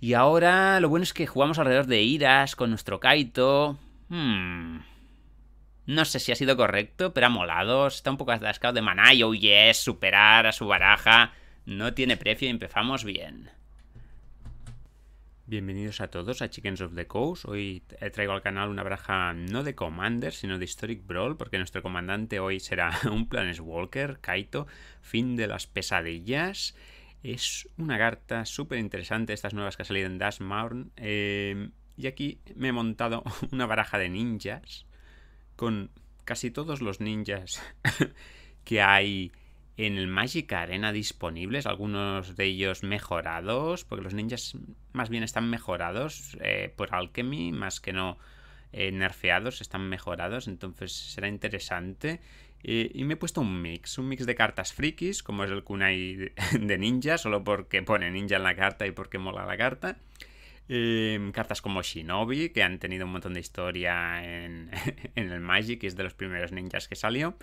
Y ahora lo bueno es que jugamos alrededor de Iras con nuestro Kaito. Hmm. No sé si ha sido correcto, pero ha molado. Está un poco atascado de maná y oh yes, superar a su baraja. No tiene precio y empezamos bien. Bienvenidos a todos a Chickens of the Coast. Hoy traigo al canal una baraja no de Commander, sino de Historic Brawl, porque nuestro comandante hoy será un Planeswalker, Kaito, fin de las pesadillas. Es una carta súper interesante, estas nuevas que han salido en Dash Eh, em, y aquí me he montado una baraja de ninjas con casi todos los ninjas que hay en el Magic Arena disponibles, algunos de ellos mejorados, porque los ninjas más bien están mejorados eh, por Alchemy, más que no eh, nerfeados, están mejorados, entonces será interesante. Eh, y me he puesto un mix, un mix de cartas frikis, como es el kunai de ninja, solo porque pone ninja en la carta y porque mola la carta. Em, cartas como Shinobi, que han tenido un montón de historia en, el Magic, y es de los primeros ninjas que salió.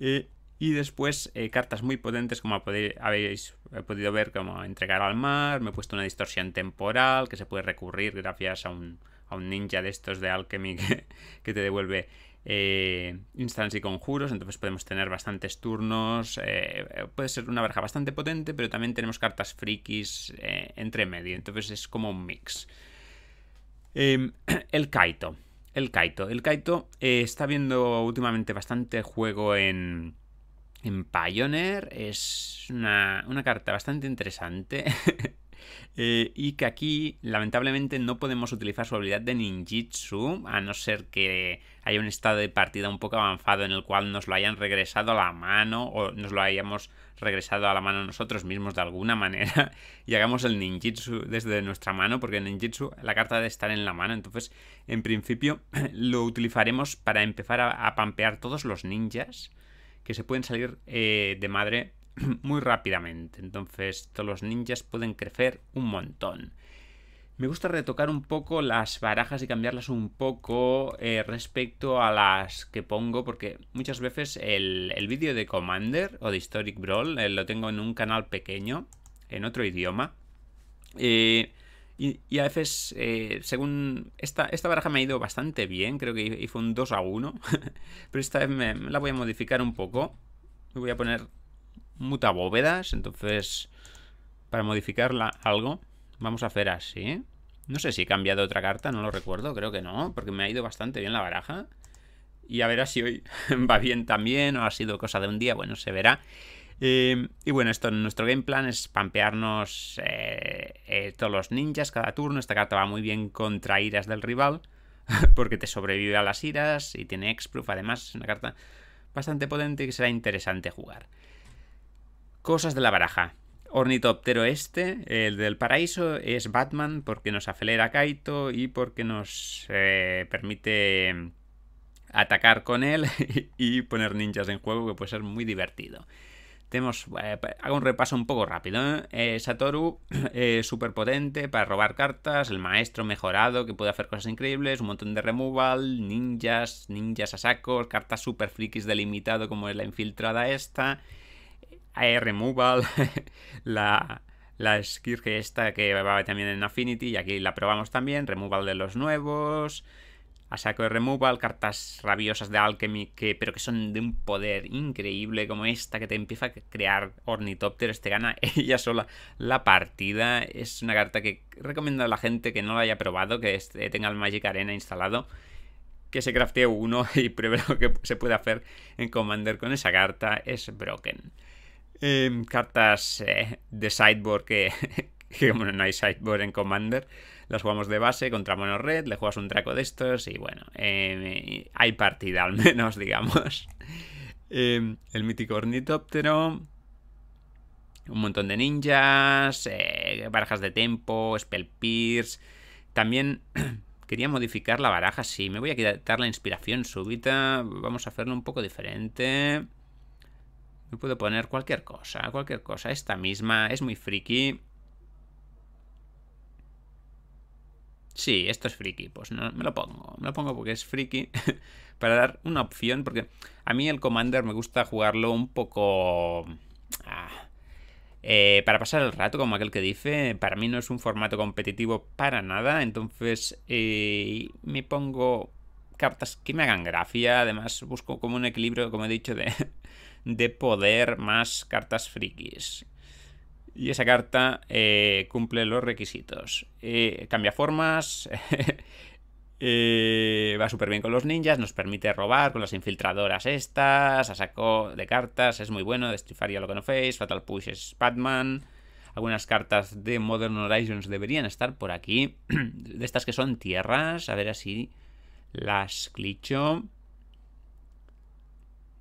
Eh, y después eh, cartas muy potentes como habéis podido ver, como entregar al mar, me he puesto una distorsión temporal que se puede recurrir gracias a un, ninja de estos de Alchemy que te devuelve eh, y conjuros, entonces podemos tener bastantes turnos, eh, puede ser una verja bastante potente, pero también tenemos cartas frikis eh, entre medio, entonces es como un mix. Em, el Kaito. El Kaito. El Kaito eh, está viendo últimamente bastante juego en, en Pioneer. Es una, una carta bastante interesante. Eh, y que aquí, lamentablemente, no podemos utilizar su habilidad de ninjitsu, a no ser que haya un estado de partida un poco avanzado en el cual nos lo hayan regresado a la mano o nos lo hayamos regresado a la mano nosotros mismos de alguna manera y hagamos el ninjitsu desde nuestra mano, porque el ninjitsu, la carta debe estar en la mano, entonces en principio lo utilizaremos para empezar a, pampear todos los ninjas que se pueden salir eh, de madre muy rápidamente. Entonces todos los ninjas pueden crecer un montón. Me gusta retocar un poco las barajas y cambiarlas un poco eh, respecto a las que pongo, porque muchas veces el, vídeo de Commander o de Historic Brawl eh, lo tengo en un canal pequeño, en otro idioma. Eh, y, a veces, según esta, esta baraja me ha ido bastante bien, creo que hizo un 2 a 1, pero esta vez me, la voy a modificar un poco. Me voy a poner muta bóvedas, entonces para modificarla algo vamos a hacer así. No sé si he cambiado otra carta, no lo recuerdo, creo que no, porque me ha ido bastante bien la baraja. Y a ver si hoy va bien también o ha sido cosa de un día, bueno, se verá. Eh, y bueno, esto nuestro game plan es pampearnos eh, eh, todos los ninjas cada turno. Esta carta va muy bien contra iras del rival, porque te sobrevive a las iras y tiene exproof. Además, es una carta bastante potente que será interesante jugar. Cosas de la baraja. Ornitoptero este, el del paraíso, es Batman porque nos acelera Kaito y porque nos eh, permite atacar con él y poner ninjas en juego, que puede ser muy divertido. Tenemos, eh, hago un repaso un poco rápido. ¿eh? eh Satoru, súper potente para robar cartas, el maestro mejorado que puede hacer cosas increíbles, un montón de removal, ninjas, ninjas a sacos, cartas super frikis delimitado como es la infiltrada esta. Removal, la, la esta que va también en Affinity y aquí la probamos también, Removal de los nuevos, a saco de removal, cartas rabiosas de Alchemy, que, pero que son de un poder increíble, como esta que te empieza a crear ornitópteros, te gana ella sola la partida. Es una carta que recomiendo a la gente que no la haya probado, que eh, tenga el Magic Arena instalado, que se craftee uno y pruebe lo que se puede hacer en Commander con esa carta. Es broken. Em, cartas eh, de sideboard que, como no hay sideboard en Commander, las jugamos de base contra Mono Red, le juegas un traco de estos y bueno, em, hay partida al menos, digamos. Em, el mítico ornitóptero, un montón de ninjas, eh, barajas de tempo, spell pierce. También quería modificar la baraja, sí, me voy a quitar la inspiración súbita, vamos a hacerlo un poco diferente. Me puedo poner cualquier cosa, cualquier cosa. Esta misma es muy friki. Sí, esto es friki, pues me lo pongo. Me lo pongo porque es friki. para dar una opción, porque a mí el Commander me gusta jugarlo un poco... Ah, eh, para pasar el rato, como aquel que dice, para mí no es un formato competitivo para nada, entonces eh, me pongo cartas que me hagan gracia. Además, busco como un equilibrio, como he dicho, de, de poder más cartas frikis. Y esa carta eh, cumple los requisitos. Eh, cambia formas. Eh, va súper bien con los ninjas, nos permite robar con las infiltradoras estas, a saco de cartas, es muy bueno, lo que no face, Fatal Push es Batman. Algunas cartas de Modern Horizons deberían estar por aquí. De estas que son tierras, a ver así las clicho.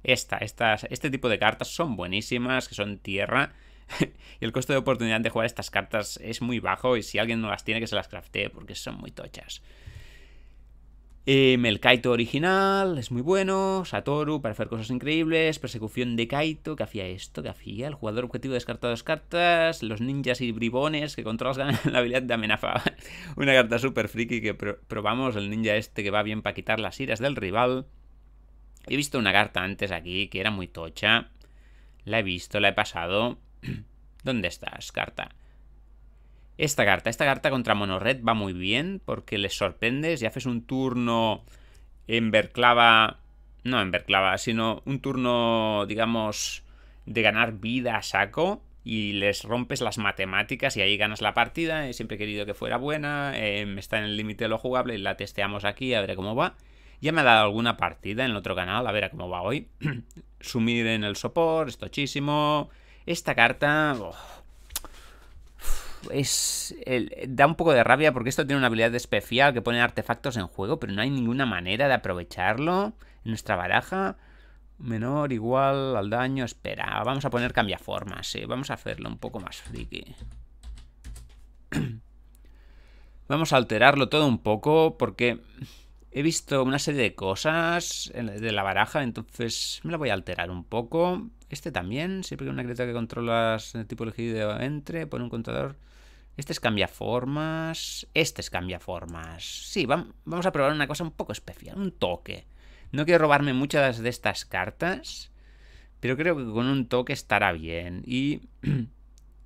Esta, estas, este tipo de cartas son buenísimas, que son tierra. y el costo de oportunidad de jugar estas cartas es muy bajo y si alguien no las tiene que se las craftee porque son muy tochas. Eh, el Kaito original es muy bueno, Satoru para hacer cosas increíbles, persecución de Kaito, que hacía esto, que hacía, el jugador objetivo descartar dos cartas, los ninjas y bribones que controlan la habilidad de amenaza. Una carta super friki que probamos, el ninja este que va bien para quitar las iras del rival. He visto una carta antes aquí que era muy tocha, la he visto, la he pasado. ¿Dónde estás, carta? Esta carta, esta carta contra Monorred va muy bien porque les sorprendes Ya haces un turno en Berclava, no en Berclava, sino un turno, digamos, de ganar vida a saco y les rompes las matemáticas y ahí ganas la partida. He Siempre he querido que fuera buena, em, está en el límite de lo jugable y la testeamos aquí a ver cómo va. Ya me ha dado alguna partida en el otro canal, a ver cómo va hoy. Sumir en el sopor, esto tochísimo. Esta carta es da un poco de rabia porque esto tiene una habilidad especial que pone artefactos en juego, pero no hay ninguna manera de aprovecharlo en nuestra baraja. Menor, igual, al daño, espera. Vamos a poner cambiaformas, sí. Eh, vamos a hacerlo un poco más friki. Vamos a alterarlo todo un poco porque He visto una serie de cosas de la baraja, entonces me la voy a alterar un poco. Este también, siempre que una criatura que controlas el tipo elegido entre, pone un contador. Este es cambia formas. Este es cambia formas. Sí, vamos a probar una cosa un poco especial, un toque. No quiero robarme muchas de estas cartas, pero creo que con un toque estará bien. Y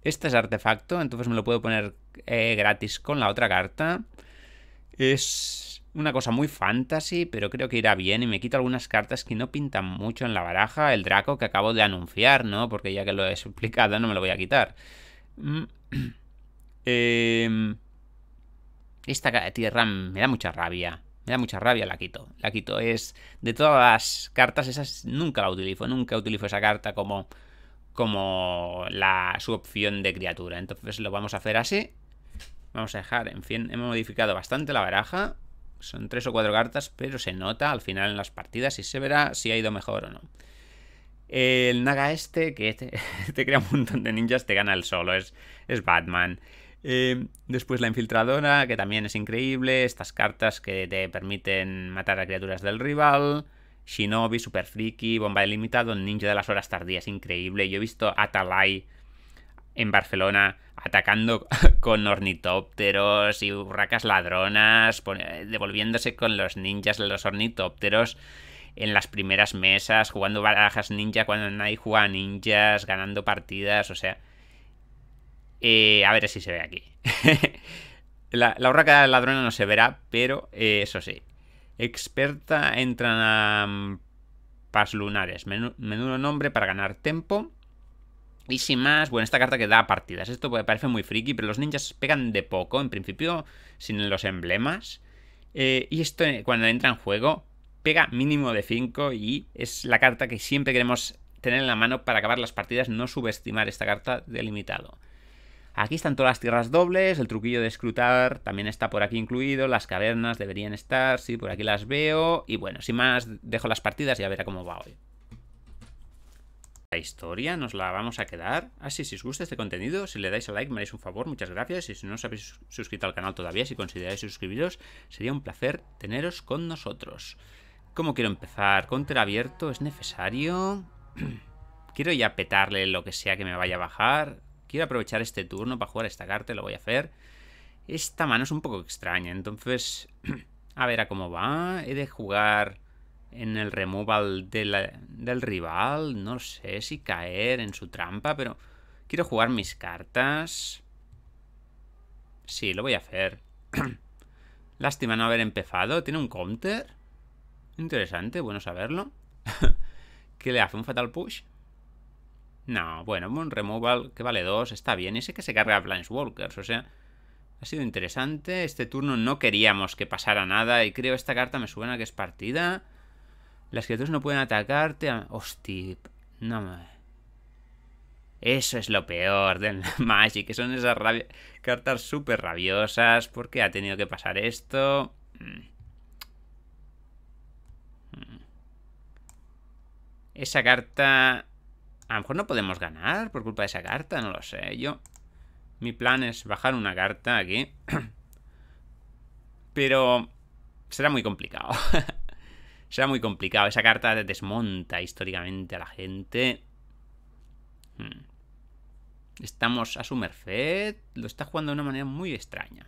este es artefacto, entonces me lo puedo poner eh, gratis con la otra carta. Es una cosa muy fantasy, pero creo que irá bien y me quito algunas cartas que no pintan mucho en la baraja. El Draco que acabo de anunciar, ¿no? Porque ya que lo he explicado no me lo voy a quitar. Mm. Em, esta tierra me da mucha rabia. Me da mucha rabia, la quito. La quito es... De todas las cartas, esas nunca la utilizo. Nunca utilizo esa carta como... Como la, su opción de criatura. Entonces lo vamos a hacer así. Vamos a dejar, en fin, hemos modificado bastante la baraja. Son tres o cuatro cartas, pero se nota al final en las partidas y se verá si ha ido mejor o no. El Naga este, que te, crea un montón de ninjas, te gana el solo, es, es Batman. Eh, después la infiltradora, que también es increíble. Estas cartas que te permiten matar a criaturas del rival. Shinobi, Super Friki, Bomba Ilimitado, Ninja de las Horas Tardías, increíble. Yo he visto atalai en Barcelona atacando con ornitópteros y hurracas ladronas, devolviéndose con los ninjas los ornitópteros en las primeras mesas, jugando barajas ninja cuando nadie juega ninjas, ganando partidas, o sea... Eh, a ver si se ve aquí. la, la ladrona no se verá, pero eh, eso sí. Experta entran a... Paz Lunares, menudo nombre para ganar tiempo bueno, esta carta que da partidas. Esto parece muy friki, pero los ninjas pegan de poco, en principio, sin los emblemas. Eh, y esto, eh, cuando entra en juego, pega mínimo de 5 y es la carta que siempre queremos tener en la mano para acabar las partidas, no subestimar esta carta delimitado. Aquí están todas las tierras dobles, el truquillo de escrutar también está por aquí incluido, las cavernas deberían estar, sí, por aquí las veo. Y bueno, sin más, dejo las partidas y a ver cómo va hoy la historia nos la vamos a quedar. Así, ah, si os gusta este contenido, si le dais a like, me haréis un favor, muchas gracias. Y si no os habéis suscrito al canal todavía, si consideráis suscribiros, sería un placer teneros con nosotros. ¿Cómo quiero empezar? Contra abierto? ¿Es necesario? quiero ya petarle lo que sea que me vaya a bajar. Quiero aprovechar este turno para jugar esta carta, lo voy a hacer. Esta mano es un poco extraña, entonces... a ver a cómo va. He de jugar en el removal del rival. No sé si caer en su trampa, pero quiero jugar mis cartas. Sí, lo voy a hacer. Lástima no haber empezado. ¿Tiene un counter? Interesante, bueno saberlo. ¿Qué le hace? ¿Un fatal push? No, bueno, un removal que vale 2 está bien. Y sé que se carga a walkers o sea... Ha sido interesante. Este turno no queríamos que pasara nada y creo esta carta me suena que es partida. Las criaturas no pueden atacarte. Hostia, no me... Eso es lo peor del Magic, que son esas cartas súper rabiosas. porque ha tenido que pasar esto? Mm. Esa carta... A lo mejor no podemos ganar por culpa de esa carta, no lo sé. Yo... Mi plan es bajar una carta aquí. Pero... Será muy complicado. Será muy complicado. Esa carta desmonta históricamente a la gente. Hmm. Estamos a su merced. Lo está jugando de una manera muy extraña.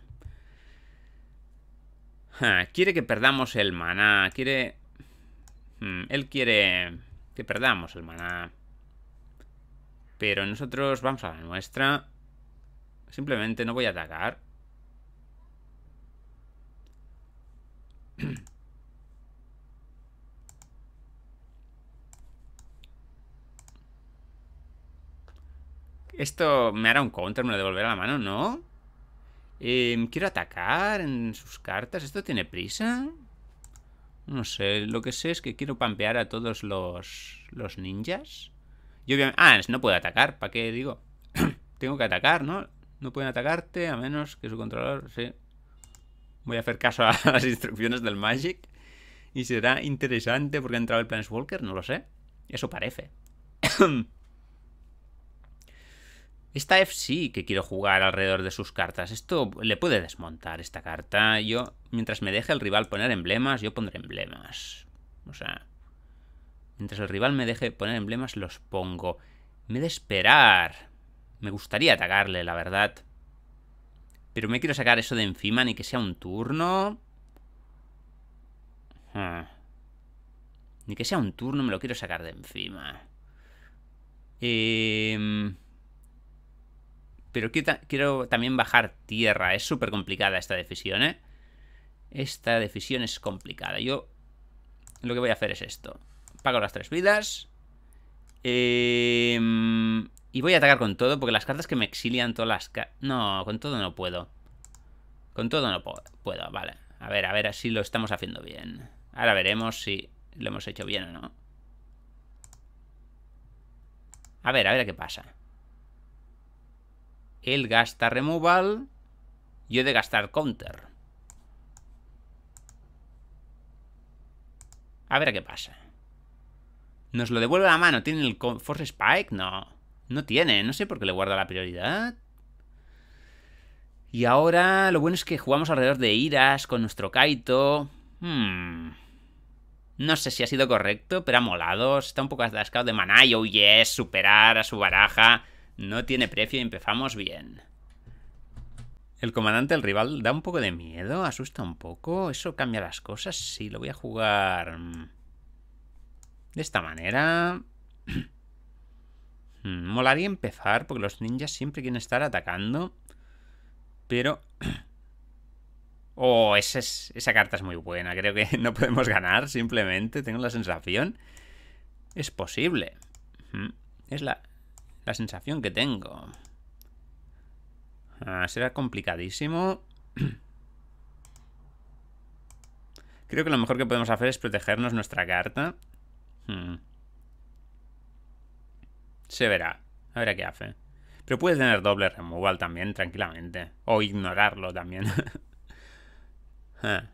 Ah, quiere que perdamos el maná. Quiere... Hmm, él quiere que perdamos el maná. Pero nosotros vamos a la nuestra. Simplemente no voy a atacar. Esto me hará un counter, me lo devolverá la mano, ¿no? Em, quiero atacar en sus cartas. ¿Esto tiene prisa? No sé, lo que sé es que quiero pampear a todos los, los ninjas. Yo obviamente... Ah, no puedo atacar, ¿para qué digo? Tengo que atacar, ¿no? No pueden atacarte a menos que su controlador... Sí. Voy a hacer caso a las instrucciones del Magic. Y será interesante porque ha entrado el Planeswalker, no lo sé. Eso parece. Esta F sí que quiero jugar alrededor de sus cartas. Esto le puede desmontar esta carta. Yo, mientras me deje el rival poner emblemas, yo pondré emblemas. O sea, mientras el rival me deje poner emblemas, los pongo. Me he de esperar. Me gustaría atacarle, la verdad. Pero me quiero sacar eso de encima, ni que sea un turno. Ah. Ni que sea un turno, me lo quiero sacar de encima. Eh... Pero quiero, también bajar tierra. Es súper complicada esta decisión, ¿eh? Esta decisión es complicada. Yo lo que voy a hacer es esto. Pago las tres vidas. Em, y voy a atacar con todo, porque las cartas que me exilian todas las... No, con todo no puedo. Con todo no puedo, vale. A ver, a ver si lo estamos haciendo bien. Ahora veremos si lo hemos hecho bien o no. A ver, a ver qué pasa. Él gasta removal. Yo he de gastar counter. A ver a qué pasa. Nos lo devuelve la mano. ¿Tiene el Force Spike? No. No tiene. No sé por qué le guarda la prioridad. Y ahora lo bueno es que jugamos alrededor de Iras con nuestro Kaito. Hmm. No sé si ha sido correcto, pero ha molado. Está un poco atascado de maná y oh yes, superar a su baraja. No tiene precio y empezamos bien. El comandante, el rival, da un poco de miedo, asusta un poco. Eso cambia las cosas. Sí, lo voy a jugar... Mm, de esta manera... Mm, molaría empezar, porque los ninjas siempre quieren estar atacando. Pero... Oh, esa, es, esa carta es muy buena. Creo que no podemos ganar, simplemente. Tengo la sensación. Es posible. Mm, es la, la sensación que tengo. Ah, será complicadísimo. Creo que lo mejor que podemos hacer es protegernos nuestra carta. Hmm. Se verá. A ver qué hace. Pero puede tener doble removal también, tranquilamente. O ignorarlo también. Ah.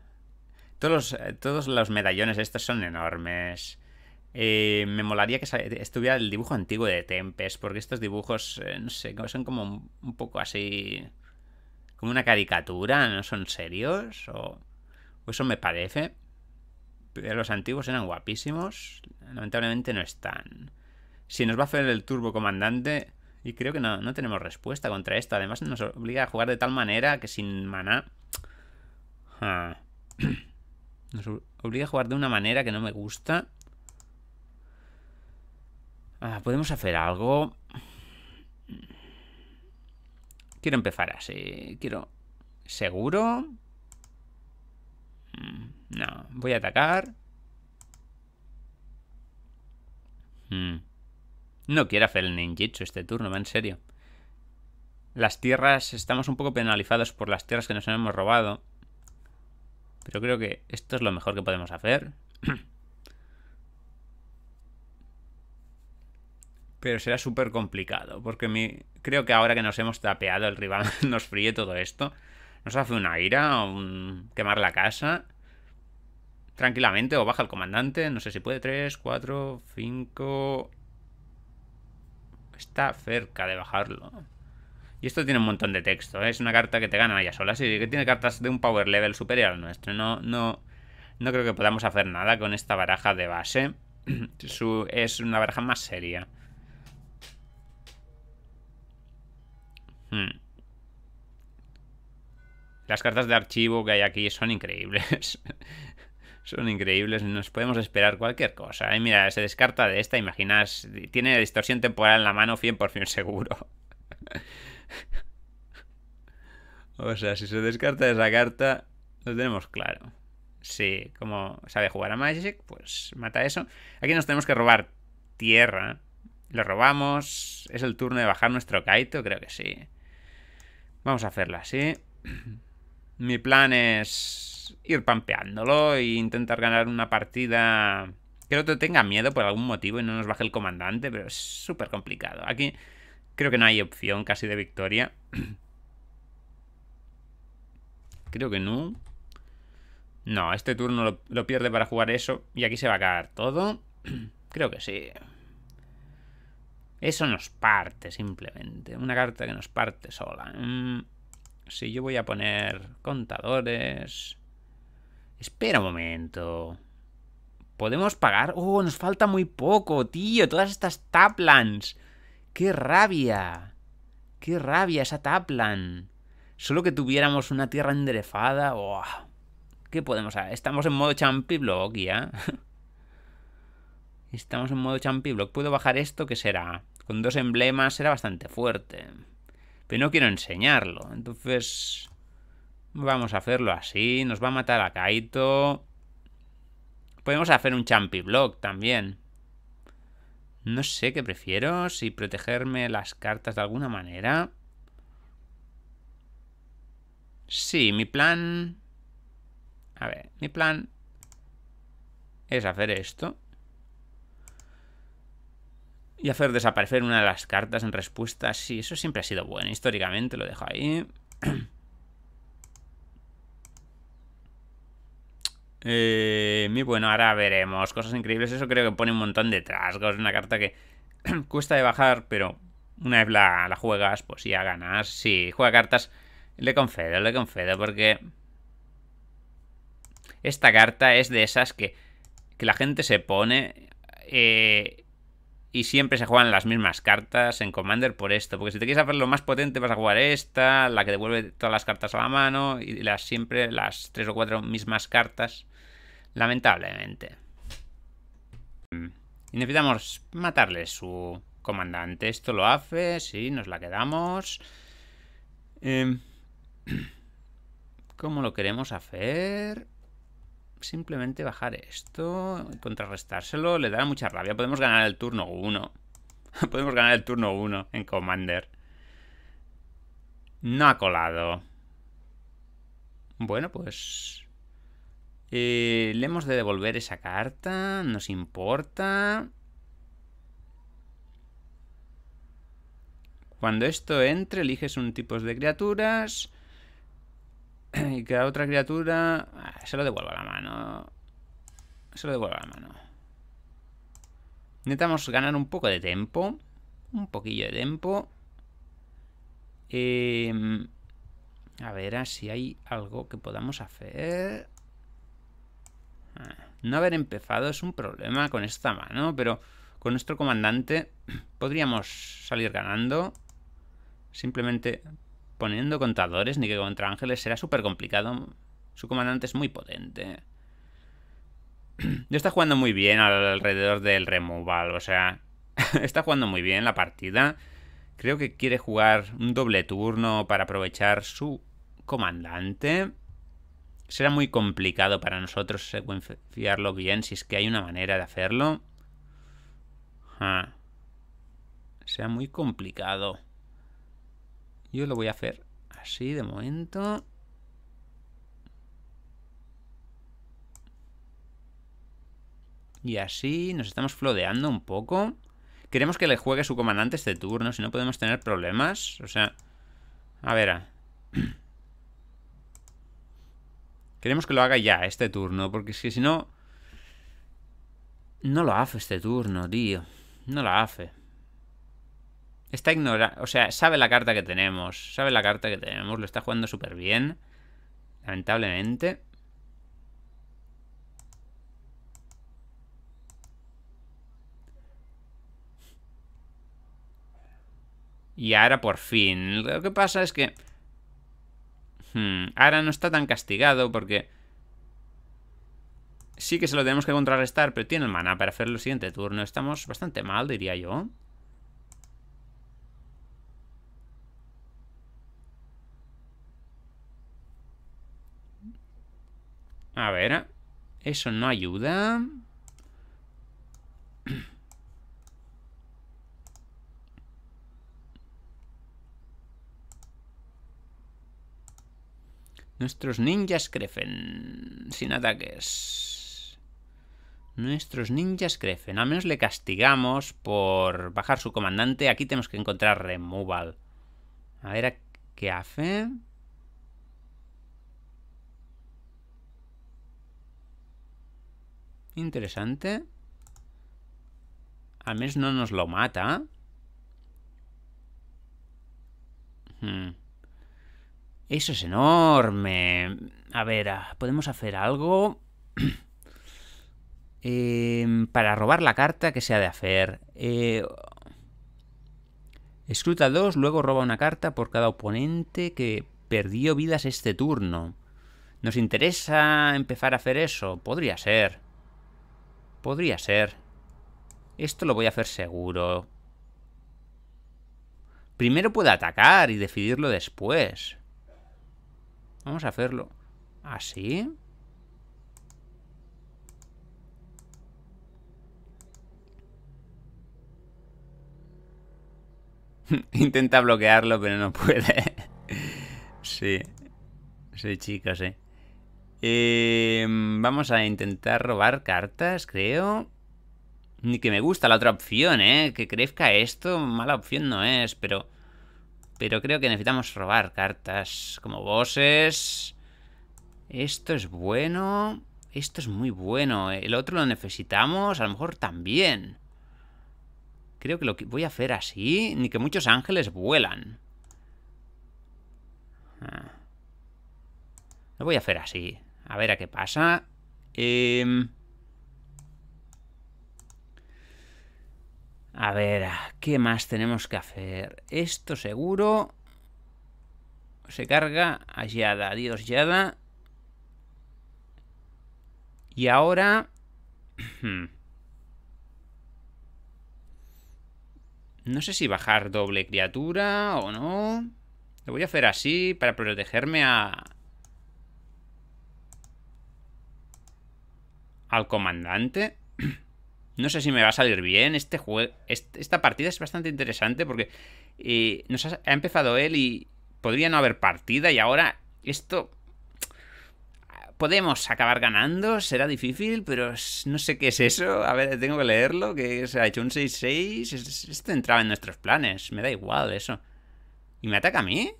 todos, eh, todos los medallones estos son enormes. Eh, me molaría que estuviera el dibujo antiguo de Tempest, porque estos dibujos, eh, no sé, son como un poco así. como una caricatura, no son serios, o, eso me parece. Pero los antiguos eran guapísimos, lamentablemente no están. Si nos va a hacer el turbo comandante, y creo que no, tenemos respuesta contra esto. Además, nos obliga a jugar de tal manera que sin maná. Ah, nos obliga a jugar de una manera que no me gusta. Ah, ¿Podemos hacer algo? Quiero empezar así. Quiero... ¿Seguro? Mm, no. Voy a atacar. Mm. No quiero hacer el ninjitsu este turno, va en serio. Las tierras... Estamos un poco penalizados por las tierras que nos hemos robado. Pero creo que esto es lo mejor que podemos hacer. pero será súper complicado, porque creo que ahora que nos hemos tapeado, el rival nos fríe todo esto. Nos hace una ira, un... quemar la casa. Tranquilamente, o baja el comandante, no sé si puede. 3, 4, 5... Está cerca de bajarlo. Y esto tiene un montón de texto, ¿eh? es una carta que te gana ella sola. Sí, que tiene cartas de un power level superior al nuestro. No, no, no creo que podamos hacer nada con esta baraja de base. es una baraja más seria. Hmm. Las cartas de archivo que hay aquí son increíbles. son increíbles, nos podemos esperar cualquier cosa. y ¿eh? Mira, se descarta de esta, imaginas, tiene distorsión temporal en la mano 100% seguro. o sea, si se descarta de esa carta, lo tenemos claro. Sí, como sabe jugar a Magic, pues mata eso. Aquí nos tenemos que robar tierra. Lo robamos. ¿Es el turno de bajar nuestro kaito? Creo que sí. Vamos a hacerla así. Mi plan es ir pampeándolo e intentar ganar una partida que no te tenga miedo por algún motivo y no nos baje el comandante, pero es súper complicado. Aquí creo que no hay opción casi de victoria. Creo que no. No, este turno lo, pierde para jugar eso y aquí se va a caer todo. Creo que sí. Eso nos parte simplemente. Una carta que nos parte sola. Mm, si yo voy a poner contadores... Espera un momento. ¿Podemos pagar? ¡Oh, nos falta muy poco, tío! Todas estas Taplans. ¡Qué rabia! ¡Qué rabia esa Taplan! Solo que tuviéramos una tierra enderefada... Oh. ¿Qué podemos hacer? Estamos en modo champi block ya. Estamos en modo champi ¿Puedo bajar esto? ¿Qué será? con dos emblemas era bastante fuerte. Pero no quiero enseñarlo. Entonces... Vamos a hacerlo así. Nos va a matar a Kaito. Podemos hacer un champi block también. No sé qué prefiero. Si protegerme las cartas de alguna manera. Sí, mi plan... A ver, mi plan es hacer esto y hacer desaparecer una de las cartas en respuesta. Sí, eso siempre ha sido bueno. Históricamente lo dejo ahí. Eh, muy bueno, ahora veremos. Cosas increíbles. Eso creo que pone un montón de trasgos. Una carta que cuesta de bajar, pero una vez la, juegas, pues ya ganas. Sí, juega cartas. Le confedo, le confedo, porque... Esta carta es de esas que, que la gente se pone... Eh, y siempre se juegan las mismas cartas en Commander por esto, porque si te quieres hacer lo más potente vas a jugar esta, la que devuelve todas las cartas a la mano y las siempre las tres o cuatro mismas cartas, lamentablemente. Mm. Y necesitamos matarle su comandante. Esto lo hace, sí, nos la quedamos. Em, ¿Cómo lo queremos hacer? simplemente bajar esto, contrarrestárselo, le dará mucha rabia. Podemos ganar el turno 1. Podemos ganar el turno 1 en Commander. No ha colado. Bueno, pues... Eh, le hemos de devolver esa carta. Nos importa. Cuando esto entre, eliges un tipo de criaturas. y queda otra criatura... Ah, se lo devuelvo a la mano. Se lo devuelvo a la mano. Necesitamos ganar un poco de tiempo. Un poquillo de tiempo. Em, a ver si hay algo que podamos hacer. Ah, no haber empezado es un problema con esta mano, pero con nuestro comandante podríamos salir ganando. Simplemente Poniendo contadores, ni que contra ángeles será súper complicado. Su comandante es muy potente. Yo está jugando muy bien alrededor del removal, o sea, está jugando muy bien la partida. Creo que quiere jugar un doble turno para aprovechar su comandante. Será muy complicado para nosotros secuenciarlo bien si es que hay una manera de hacerlo. sea ah. Será muy complicado. Yo lo voy a hacer así de momento. Y así nos estamos flodeando un poco. Queremos que le juegue su comandante este turno, si no podemos tener problemas. O sea, a ver. Queremos que lo haga ya este turno, porque es si no... No lo hace este turno, tío. No lo hace. Está ignorando, o sea, sabe la carta que tenemos, sabe la carta que tenemos, lo está jugando súper bien, lamentablemente. Y ahora por fin. Lo que pasa es que... Hmm, ahora no está tan castigado porque... Sí que se lo tenemos que contrarrestar, pero tiene el maná para hacer el siguiente turno. Estamos bastante mal, diría yo. A ver. Eso no ayuda. Nuestros ninjas crecen sin ataques. Nuestros ninjas crecen. Al menos le castigamos por bajar su comandante. Aquí tenemos que encontrar removal. A ver, ¿qué hace? Interesante. Al menos no nos lo mata. Hmm. Eso es enorme. A ver, ah, ¿podemos hacer algo? Em, para robar la carta que sea de hacer. Eh, escruta dos luego roba una carta por cada oponente que perdió vidas este turno. ¿Nos interesa empezar a hacer eso? Podría ser. Podría ser. Esto lo voy a hacer seguro. Primero puedo atacar y decidirlo después. Vamos a hacerlo así. Intenta bloquearlo, pero no puede. sí. Sí, chicas, sí. Eh, vamos a intentar robar cartas, creo. Ni que me gusta la otra opción, ¿eh? Que crezca esto, mala opción no es, pero... Pero creo que necesitamos robar cartas como bosses. Esto es bueno. Esto es muy bueno. El otro lo necesitamos, a lo mejor también. Creo que lo que voy a hacer así, ni que muchos ángeles vuelan. Ah. Lo voy a hacer así. A ver a qué pasa. Em, a ver, ¿qué más tenemos que hacer? Esto seguro... Se carga a Yada. Adiós, Yada. Y ahora... No sé si bajar doble criatura o no. Lo voy a hacer así para protegerme a, al comandante. No sé si me va a salir bien. Este juego, este, esta partida es bastante interesante porque eh, nos ha, ha, empezado él y podría no haber partida y ahora esto... Podemos acabar ganando, será difícil, pero no sé qué es eso. A ver, tengo que leerlo, que se ha hecho un 6-6. Esto entraba en nuestros planes, me da igual eso. ¿Y me ataca a mí?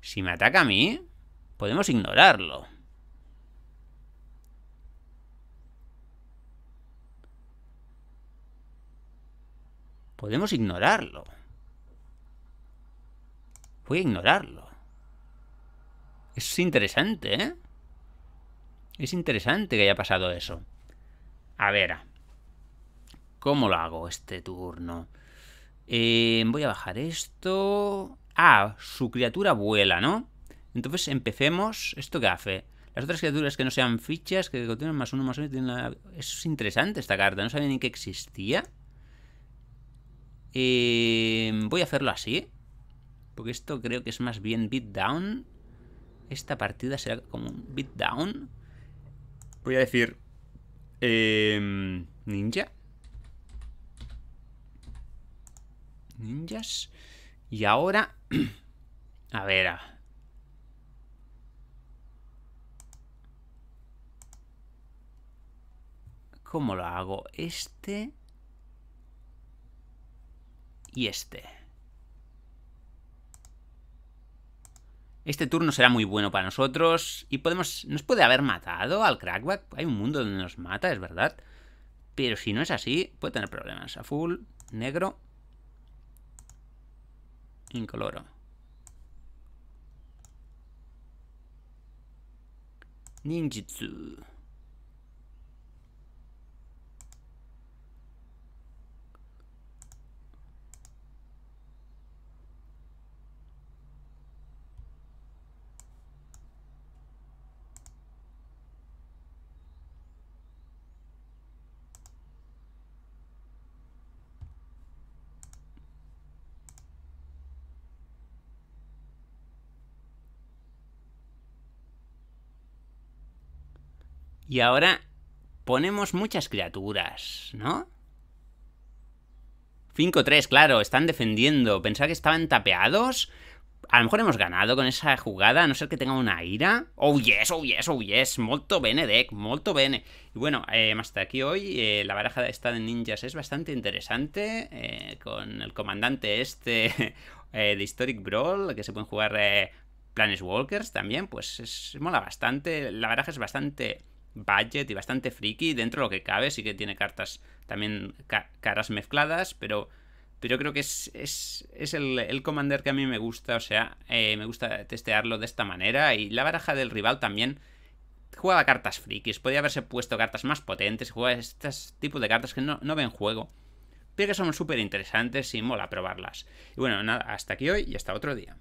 Si me ataca a mí, podemos ignorarlo. Podemos ignorarlo. Voy a ignorarlo. Es interesante, ¿eh? Es interesante que haya pasado eso. A ver. ¿Cómo lo hago este turno? Eh, voy a bajar esto. Ah, su criatura vuela, ¿no? Entonces empecemos. ¿Esto qué hace? Las otras criaturas que no sean fichas, que contienen más uno, más uno, tienen una. es interesante esta carta. No sabía ni que existía. Em, voy a hacerlo así. Porque esto creo que es más bien down Esta partida será como un down Voy a decir... Em, ninja. Ninjas. Y ahora... A ver... ¿Cómo lo hago? Este y este. Este turno será muy bueno para nosotros y podemos... ¿Nos puede haber matado al crackback? Hay un mundo donde nos mata, es verdad. Pero si no es así, puede tener problemas. A full, negro, incoloro. Ninjutsu. Y ahora ponemos muchas criaturas, ¿no? 5-3, claro, están defendiendo. Pensaba que estaban tapeados. A lo mejor hemos ganado con esa jugada, a no ser que tenga una ira. Oh yes, oh yes, oh yes, molto bene, Deck, molto bene. Y bueno, eh, hasta aquí hoy eh, la baraja esta de ninjas es bastante interesante. Eh, con el comandante este de Historic Brawl, que se pueden jugar Walkers también, pues es, mola bastante. La baraja es bastante budget y bastante friki. Dentro de lo que cabe, sí que tiene cartas también caras mezcladas, pero, pero creo que es, es, el, el, commander que a mí me gusta. O sea, eh, me gusta testearlo de esta manera. Y la baraja del rival también jugaba cartas frikis. Podía haberse puesto cartas más potentes. Jugaba este tipo de cartas que no, no ven juego. Pero que son súper interesantes y mola probarlas. Y bueno, nada, hasta aquí hoy y hasta otro día.